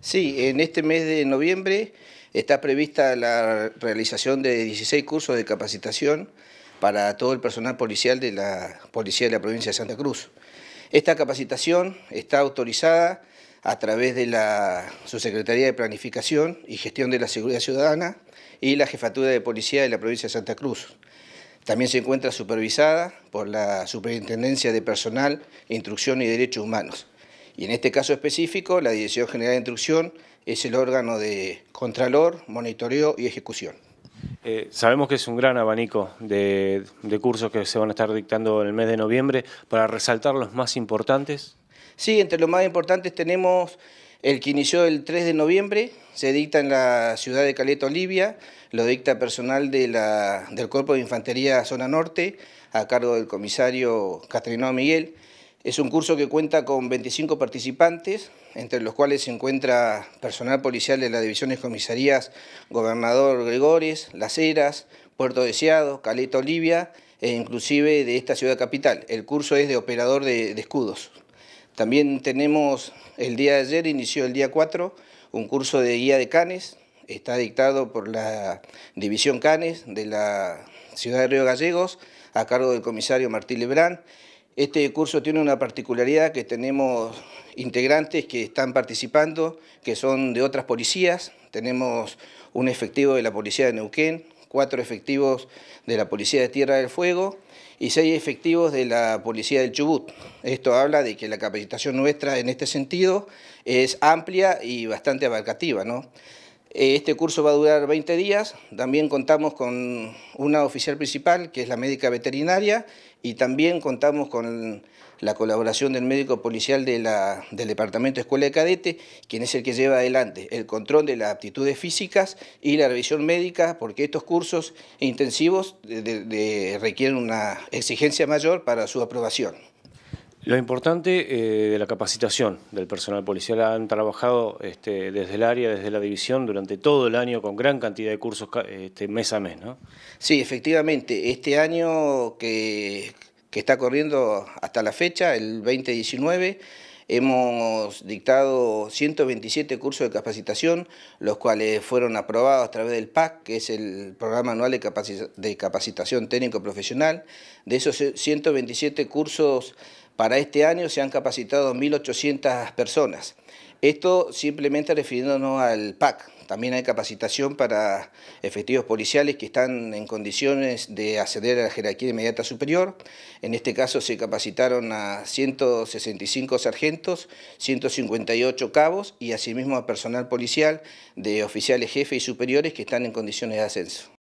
Sí, en este mes de noviembre está prevista la realización de 16 cursos de capacitación para todo el personal policial de la Policía de la Provincia de Santa Cruz. Esta capacitación está autorizada a través de la Subsecretaría de Planificación y Gestión de la Seguridad Ciudadana y la Jefatura de Policía de la Provincia de Santa Cruz. También se encuentra supervisada por la Superintendencia de Personal, Instrucción y Derechos Humanos. Y en este caso específico, la Dirección General de Instrucción es el órgano de Contralor, Monitoreo y Ejecución. Eh, sabemos que es un gran abanico de, cursos que se van a estar dictando en el mes de noviembre. Para resaltar los más importantes. Sí, entre los más importantes tenemos el que inició el 3 de noviembre, se dicta en la ciudad de Caleta, Olivia, lo dicta personal del Cuerpo de Infantería Zona Norte, a cargo del comisario Catrinó Miguel. Es un curso que cuenta con 25 participantes, entre los cuales se encuentra personal policial de las divisiones comisarías Gobernador Gregores, Las Heras, Puerto Deseado, Caleta Olivia e inclusive de esta ciudad capital. El curso es de operador de, de escudos. También tenemos el día de ayer, inició el día 4, un curso de guía de canes, está dictado por la División Canes de la ciudad de Río Gallegos, a cargo del comisario Martín Lebrán. Este curso tiene una particularidad que tenemos integrantes que están participando, que son de otras policías. Tenemos un efectivo de la Policía de Neuquén, cuatro efectivos de la Policía de Tierra del Fuego y seis efectivos de la Policía del Chubut. Esto habla de que la capacitación nuestra en este sentido es amplia y bastante abarcativa. ¿no? Eh, este curso va a durar 20 días. También contamos con una oficial principal, que es la médica veterinaria, y también contamos con la colaboración del médico policial del Departamento de Escuela de Cadete, quien es el que lleva adelante el control de las aptitudes físicas y la revisión médica, porque estos cursos intensivos eh, requieren una exigencia mayor para su aprobación. Lo importante eh, de la capacitación del personal policial. Han trabajado este, desde el área, desde la división, durante todo el año con gran cantidad de cursos este, mes a mes, ¿no? Sí, efectivamente. Este año que, que está corriendo hasta la fecha, el 2019, Hemos dictado 127 cursos de capacitación, los cuales fueron aprobados a través del PAC, que es el Programa Anual de, Capacitación Técnico Profesional. De esos 127 cursos, para este año se han capacitado 1.800 personas. Esto simplemente refiriéndonos al PAC. También hay capacitación para efectivos policiales que están en condiciones de acceder a la jerarquía inmediata superior. En este caso se capacitaron a 165 sargentos, 158 cabos y asimismo a personal policial de oficiales jefes y superiores que están en condiciones de ascenso.